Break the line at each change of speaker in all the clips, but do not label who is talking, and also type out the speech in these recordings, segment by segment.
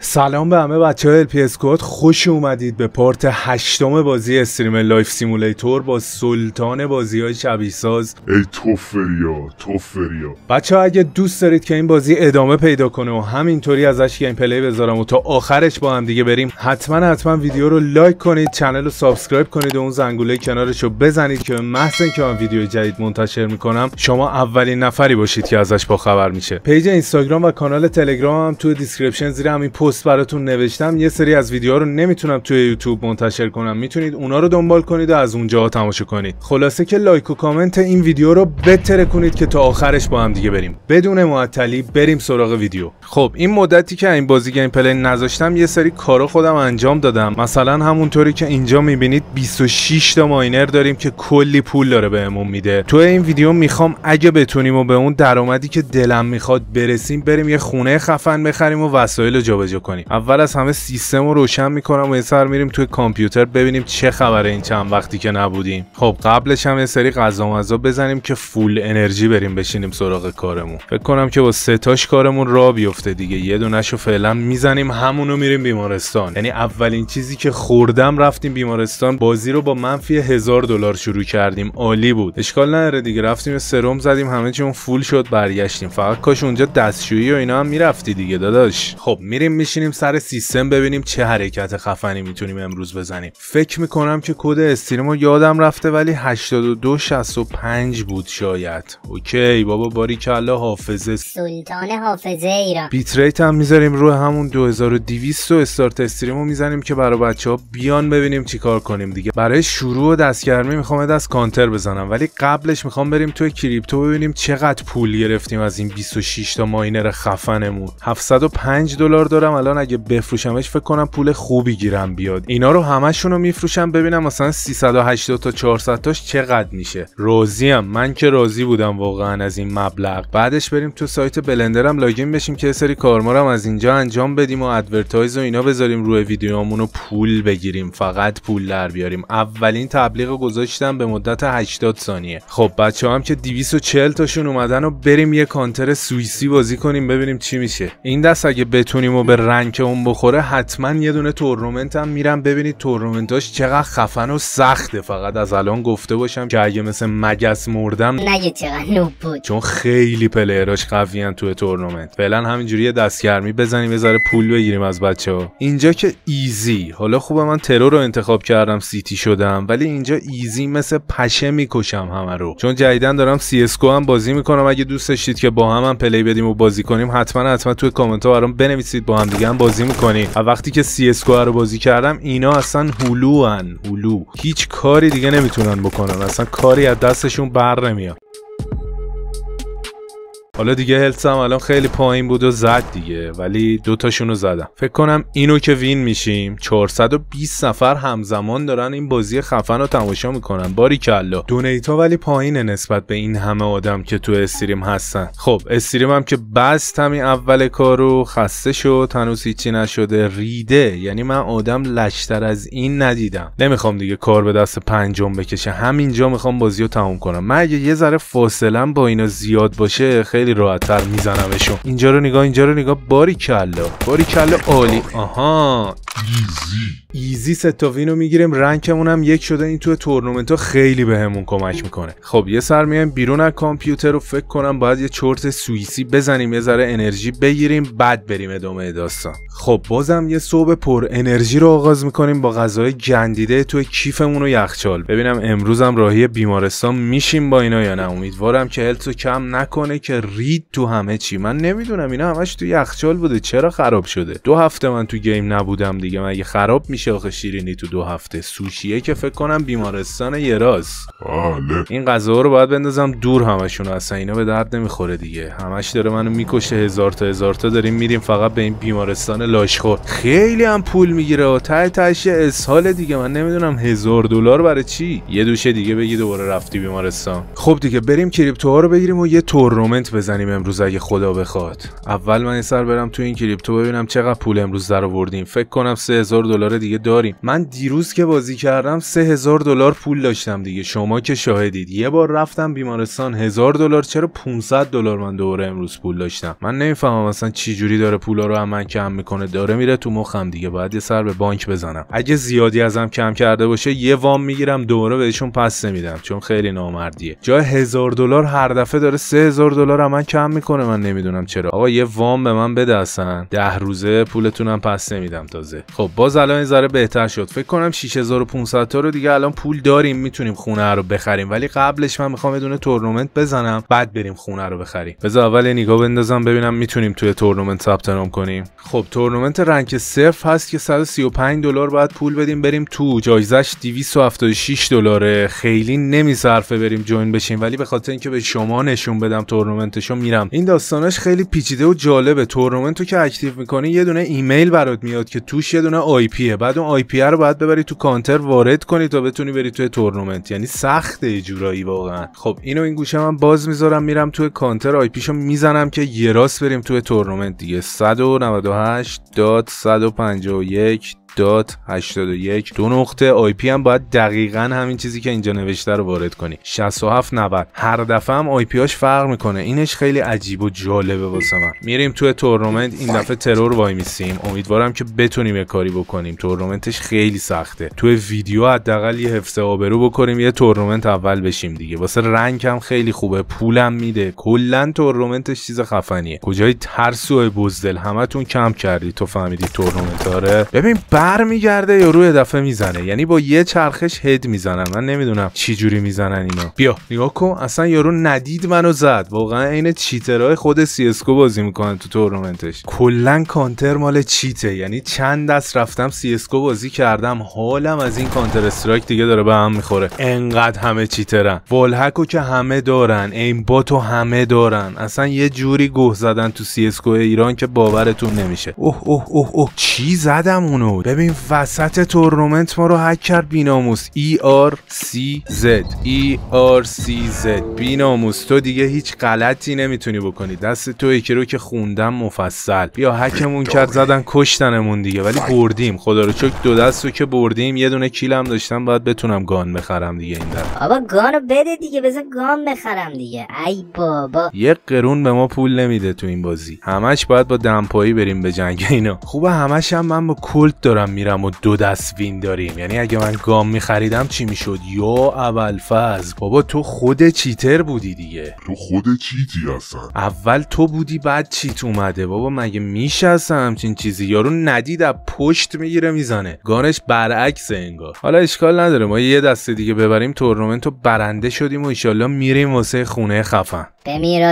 سلام به همه بچه های LPS کد خوش اومدید به پارت هشتم بازی استریم لایف سیمولیتور با سلطان بازی های شبیه ساز ای توفریا توفریا بچه ها اگه دوست دارید که این بازی ادامه پیدا کنه و همینطوری ازش گیم پلی بذارم و تا آخرش با هم دیگه بریم حتما حتما ویدیو رو لایک کنید چنل رو سابسکرایب کنید و اون زنگوله کنارش رو بزنید که محض که من ویدیو جدید منتشر میکنم شما اولین نفری باشید که ازش با خبر میشه پیج اینستاگرام و کانال تلگرام هم تو دیسکریپشن زیر همین پست براتون نوشتم یه سری از ویدیوها رو نمیتونم توی یوتیوب منتشر کنم میتونید اونا رو دنبال کنید و از اونجا تماشا کنید خلاصه که لایک و کامنت این ویدیو رو بتره کنید که تا آخرش با هم دیگه بریم بدون معطلی بریم سراغ ویدیو خب این مدتی که این بازی گیم پلی نذاشتم یه سری کارا خودم انجام دادم مثلا همونطوری که اینجا میبینید 26 تا ماینر داریم که کلی پول داره بهمون میده تو این ویدیو میخوام اگه بتونیم و به اون درآمدی که دلم میخواد برسیم بریم یه خونه خفن بخریم و وسایل رو جابجا کنیم اول از همه سیستم رو روشن میکنم و یه سر میریم توی کامپیوتر ببینیم چه خبره این چند وقتی که نبودیم خب قبلش هم یه سری غذا مزا بزنیم که فول انرژی بریم بشینیم سراغ کارمون فکر کنم که با ستاش کارمون را بیفته دیگه یه دونش فعلا میزنیم همونو میریم بیمارستان یعنی اولین چیزی که خوردم رفتیم بیمارستان بازی رو با منفی هزار دلار شروع کردیم عالی بود اشکال نداره دیگه رفتیم سرم زدیم همه چیمون فول شد برگشتیم فقط کاش اونجا دستشویی و اینا هم میرفتی دیگه داداش خب میریم بشینیم سر سیستم ببینیم چه حرکت خفنی میتونیم امروز بزنیم فکر میکنم که کد استریمو یادم رفته ولی 82.65 بود شاید اوکی بابا باری کلا حافظه سلطان حافظه ایران بیت هم میذاریم روی همون 2200 و استارت استریمو میزنیم که برای بچه ها بیان ببینیم چیکار کنیم دیگه برای شروع و دستگرمی میخوام دست کانتر بزنم ولی قبلش میخوام بریم توی کریپتو ببینیم چقدر پول گرفتیم از این 26 تا ماینر خفنمون 705 دلار دارم الان اگه بفروشمش فکر کنم پول خوبی گیرم بیاد اینا رو همشون رو میفروشم ببینم مثلا 380 تا 400 تاش چقدر میشه راضیم من که راضی بودم واقعا از این مبلغ بعدش بریم تو سایت بلندرم لاگین بشیم که سری کارمارم از اینجا انجام بدیم و ادورتایز و اینا بذاریم روی ویدیوامون رو پول بگیریم فقط پول در بیاریم اولین تبلیغ گذاشتم به مدت 80 ثانیه خب بچه هم که 240 تاشون اومدن و بریم یه کانتر سوئیسی بازی کنیم ببینیم چی میشه این دست اگه بتونیم و به رنگ اون بخوره حتما یه دونه تورنمنت هم میرم ببینید تورنمنتاش چقدر خفن و سخته فقط از الان گفته باشم که اگه مثل مگس مردم نه چقدر چون خیلی پلیراش قویان تو تورنمنت فعلا همینجوری یه دستگرمی بزنیم یه پول بگیریم از بچه ها اینجا که ایزی حالا خوبه من ترور رو انتخاب کردم سیتی شدم ولی اینجا ایزی مثل پشه میکشم همه رو چون جدیدن دارم سی اسکو هم بازی میکنم اگه دوست داشتید که با هم, هم پلی بدیم و بازی کنیم حتما حتما توی کامنت ها برام بنویسید با دیگه هم بازی میکنی و وقتی که سی رو بازی کردم اینا اصلا هلو هن هلو هیچ کاری دیگه نمیتونن بکنن اصلا کاری از دستشون بر نمیاد حالا دیگه هلسم الان خیلی پایین بود و زد دیگه ولی دوتاشونو زدم فکر کنم اینو که وین میشیم 420 نفر همزمان دارن این بازی خفن رو تماشا میکنن باری کلا دونیتا ولی پایینه نسبت به این همه آدم که تو استریم هستن خب استریم هم که بست همین اول کارو خسته شد هنوز هیچی نشده ریده یعنی من آدم لشتر از این ندیدم نمیخوام دیگه کار به دست پنجم بکشه همینجا میخوام بازی رو تموم کنم من اگه یه ذره فاصلم با اینا زیاد باشه خیلی خیلی تر میزنمشون اینجا رو نگاه اینجا رو نگاه باری کلا باری کلا عالی آها ایزی ایزی ستاوین میگیریم رنکمون هم یک شده این توی تورنمنت خیلی بهمون به کمک میکنه خب یه سر میایم بیرون از کامپیوتر رو فکر کنم باید یه چرت سوئیسی بزنیم یه ذره انرژی بگیریم بعد بریم ادامه داستان خب بازم یه صبح پر انرژی رو آغاز میکنیم با غذای گندیده توی کیفمون و یخچال ببینم امروزم راهی بیمارستان میشیم با اینا یا نه امیدوارم که هلتو کم نکنه که رید تو همه چی من نمیدونم اینا همش تو یخچال بوده چرا خراب شده دو هفته من تو گیم نبودم دیگه مگه خراب میشه آخه شیرینی تو دو هفته سوشیه که فکر کنم بیمارستان یراز آله. این غذا رو باید بندازم دور همشون اصلا اینا به درد نمیخوره دیگه همش داره منو میکشه هزار تا هزار تا داریم میریم فقط به این بیمارستان لاشخور خیلی هم پول میگیره و ته تهش اسهال دیگه من نمیدونم هزار دلار برای چی یه دوشه دیگه بگی دوباره رفتی بیمارستان خب دیگه بریم کریپتوها رو بگیریم و یه تورنمنت بزنیم امروز اگه خدا بخواد اول من سر برم تو این کریپتو ببینم چقدر پول امروز در فکر کنم 3000 دلار دیگه داریم من دیروز که بازی کردم 3000 دلار پول داشتم دیگه شما که شاهدید یه بار رفتم بیمارستان 1000 دلار چرا 500 دلار من دوباره امروز پول داشتم من نمیفهمم اصلا چی جوری داره پولا رو من کم میکنه داره میره تو مخم دیگه باید یه سر به بانک بزنم اگه زیادی ازم کم کرده باشه یه وام میگیرم دوباره بهشون پس نمیدم چون خیلی نامردیه جای 1000 دلار هر دفعه داره 3000 دلار من کم میکنه من نمیدونم چرا آقا یه وام به من بده اصلا ده روزه پولتونم پس نمیدم تازه خب باز الان ذره بهتر شد فکر کنم 6500 تا رو دیگه الان پول داریم میتونیم خونه رو بخریم ولی قبلش من میخوام یه دونه تورنمنت بزنم بعد بریم خونه رو بخریم بذار اول نگاه بندازم ببینم میتونیم توی تورنمنت ثبت نام کنیم خب تورنمنت رنگ صفر هست که 135 دلار باید پول بدیم بریم تو جایزش 276 دلاره خیلی نمیصرفه بریم جوین بشیم ولی به خاطر اینکه به شما نشون بدم تورنمنتشو میرم این داستانش خیلی پیچیده و جالبه تورنمنتو که اکتیو میکنی یه دونه ایمیل برات میاد که پیش یه دونه آی پیه بعد اون آی رو باید ببری تو کانتر وارد کنی تا بتونی بری توی تورنمنت یعنی سخته جورایی واقعا خب اینو این گوشه من باز میذارم میرم توی کانتر آی پیشو میزنم که یه راست بریم توی تورنمنت دیگه 198.151 81 دو نقطه آی پی هم باید دقیقا همین چیزی که اینجا نوشته رو وارد کنی 67 90 هر دفعه هم آی پی هاش فرق میکنه اینش خیلی عجیب و جالبه واسه من میریم توی تورنمنت این دفعه ترور وای میسیم امیدوارم که بتونیم یه کاری بکنیم تورنمنتش خیلی سخته توی ویدیو حداقل یه حفظه آبرو بکنیم یه تورنمنت اول بشیم دیگه واسه رنگ هم خیلی خوبه پولم میده کلا تورنمنتش چیز خفنیه کجای ترسو بزدل همتون کم کردی تو فهمیدی تورنمنت آره ببین بر میگرده یا روی دفعه میزنه یعنی با یه چرخش هد میزنن من نمیدونم چی جوری میزنن اینا بیا نگاه کن اصلا یارو ندید منو زد واقعا عین چیترهای خود سی اسکو بازی میکنن تو تورنمنتش کلا کانتر مال چیته یعنی چند دست رفتم سی اسکو بازی کردم حالم از این کانتر استرایک دیگه داره به هم میخوره انقدر همه چیترن و که همه دارن این باتو همه دارن اصلا یه جوری گوه زدن تو سی اسکو ایران که باورتون نمیشه اوه اوه اوه چی زدم اونو ببین وسط تورنمنت ما رو هک کرد بیناموس ای آر سی زد ای آر سی زد بیناموس تو دیگه هیچ غلطی نمیتونی بکنی دست تو یکی رو که خوندم مفصل بیا هکمون کرد زدن کشتنمون دیگه ولی بردیم خدا رو چک دو دست رو که بردیم یه دونه کیلم داشتم باید بتونم گان بخرم دیگه این در آبا گانو بده دیگه بذار گان بخرم دیگه ای بابا یه قرون به ما پول نمیده تو این بازی همش باید با دمپایی بریم به جنگ اینا خوبه همش هم من با کلت دارم میرم و دو دست وین داریم یعنی اگه من گام میخریدم چی میشد یا اول فاز بابا تو خود چیتر بودی دیگه تو خود چیتی هستن اول تو بودی بعد چیت اومده بابا مگه میشه اصلا همچین چیزی یارو ندید از پشت میگیره میزنه گانش برعکس انگار حالا اشکال نداره ما یه دسته دیگه ببریم تورنمنت برنده شدیم و ایشالله میریم واسه خونه خفن بمیر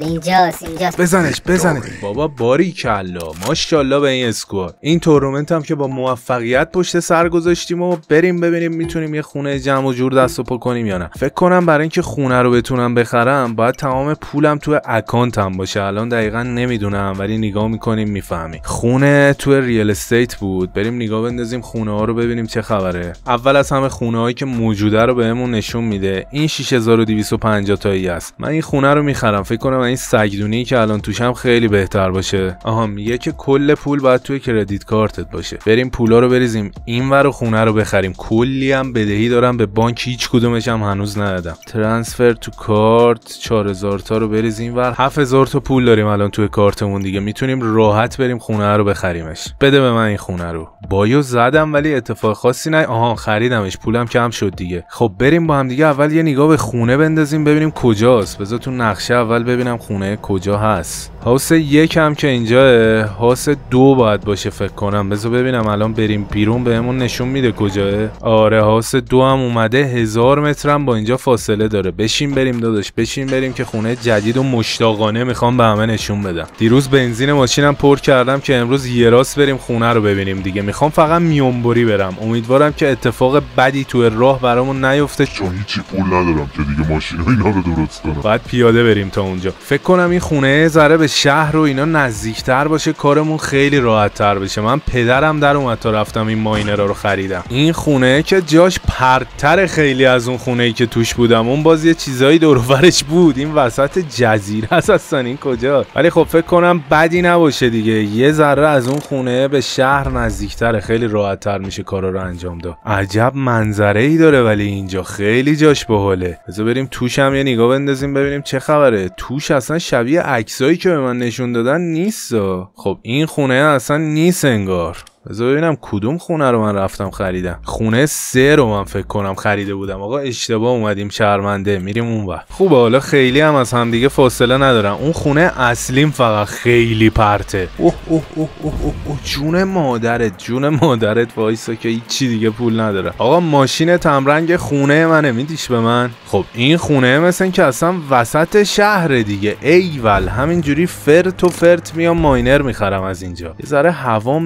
اینجاست اینجاست بزنش بزنش بابا باری کلا ماشاءالله به این اسکواد این تورنمنت هم که با موفقیت پشت سر گذاشتیم و بریم ببینیم میتونیم یه خونه جمع و جور دست و پا کنیم یا نه فکر کنم برای اینکه خونه رو بتونم بخرم باید تمام پولم تو اکانتم باشه الان دقیقا نمیدونم ولی نگاه میکنیم میفهمیم خونه تو ریال استیت بود بریم نگاه بندازیم خونه ها رو ببینیم چه خبره اول از همه خونه هایی که موجوده رو بهمون نشون میده این 6250 تایی است من این خونه رو میخرم فکر کنم این سگدونی که الان توشم خیلی بهتر باشه آها میگه که کل پول باید توی کردیت کارتت باشه بریم پولا رو بریزیم این ور خونه رو بخریم کلی هم بدهی دارم به بانک هیچ کدومش هم هنوز ندادم ترانسفر تو کارت 4000 تا رو بریزیم ور 7000 تا پول داریم الان توی کارتمون دیگه میتونیم راحت بریم خونه رو بخریمش بده به من این خونه رو بایو زدم ولی اتفاق خاصی نه آها خریدمش پولم کم شد دیگه خب بریم با هم دیگه اول یه نگاه به خونه بندازیم ببینیم کجاست بذار تو نقشه اول ببینم خونه کجا هست هاوس یک هم که اینجا هاوس دو باید باشه فکر کنم بذار ببینم الان بریم بیرون بهمون نشون میده کجاه آره هاوس دو هم اومده هزار مترم با اینجا فاصله داره بشین بریم داداش بشین بریم که خونه جدید و مشتاقانه میخوام به همه نشون بدم دیروز بنزین ماشینم پر کردم که امروز یه راست بریم خونه رو ببینیم دیگه میخوام فقط میونبری برم امیدوارم که اتفاق بدی تو راه برامون نیفته چون هیچی پول ندارم که دیگه ماشین اینا رو درست کنم بعد پیاده بریم تا اونجا فکر کنم این خونه شهر و اینا نزدیکتر باشه کارمون خیلی راحت تر بشه من پدرم در اومد تا رفتم این ماینرا رو خریدم این خونه که جاش پرتر خیلی از اون خونه ای که توش بودم اون باز یه چیزایی دورورش بود این وسط جزیره است این کجا ولی خب فکر کنم بدی نباشه دیگه یه ذره از اون خونه به شهر نزدیکتر خیلی راحت تر میشه کارا رو انجام داد عجب منظره ای داره ولی اینجا خیلی جاش باحاله بذار بریم توش هم یه نگاه بندازیم ببینیم چه خبره توش اصلا شبیه عکسایی که به من نشون دادن نیست خب این خونه اصلا نیست انگار بذار ببینم کدوم خونه رو من رفتم خریدم خونه سه رو من فکر کنم خریده بودم آقا اشتباه اومدیم شرمنده میریم اون بر خوبه حالا خیلی هم از همدیگه فاصله ندارم اون خونه اصلیم فقط خیلی پرته اوه اوه اوه اوه او جون مادرت جون مادرت وایسا که هیچی دیگه پول نداره آقا ماشین تمرنگ خونه منه میدیش به من خب این خونه مثل که اصلا وسط شهر دیگه ایول همینجوری فرت و فرت میام ماینر میخرم از اینجا یه ذره هوا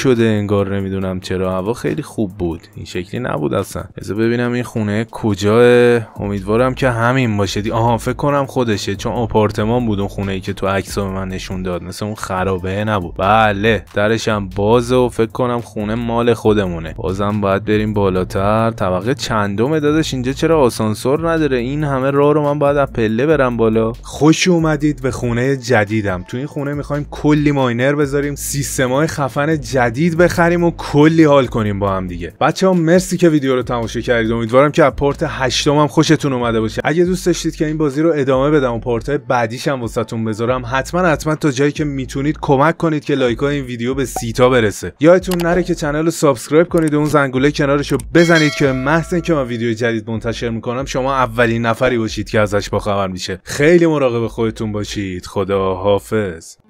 شده انگار نمیدونم چرا هوا خیلی خوب بود این شکلی نبود اصلا بزا ببینم این خونه کجاه امیدوارم که همین باشه دی... آها فکر کنم خودشه چون آپارتمان بود اون خونه ای که تو عکس به من نشون داد مثل اون خرابه نبود بله درش هم بازه و فکر کنم خونه مال خودمونه بازم باید بریم بالاتر طبقه چندم دادش اینجا چرا آسانسور نداره این همه راه رو من باید از پله برم بالا خوش اومدید به خونه جدیدم تو این خونه میخوایم کلی ماینر بذاریم سیستمای خفن جدید جدید بخریم و کلی حال کنیم با هم دیگه بچه ها مرسی که ویدیو رو تماشا کردید امیدوارم که از پورت هشتم خوشتون اومده باشه اگه دوست داشتید که این بازی رو ادامه بدم و پورت های بعدیش هم واسهتون بذارم حتما حتما تا جایی که میتونید کمک کنید که لایک های این ویدیو به سیتا برسه یادتون نره که کانال رو سابسکرایب کنید و اون زنگوله کنارش رو بزنید که محض اینکه من ویدیو جدید منتشر میکنم شما اولین نفری باشید که ازش باخبر میشه خیلی مراقب خودتون باشید خدا حافظ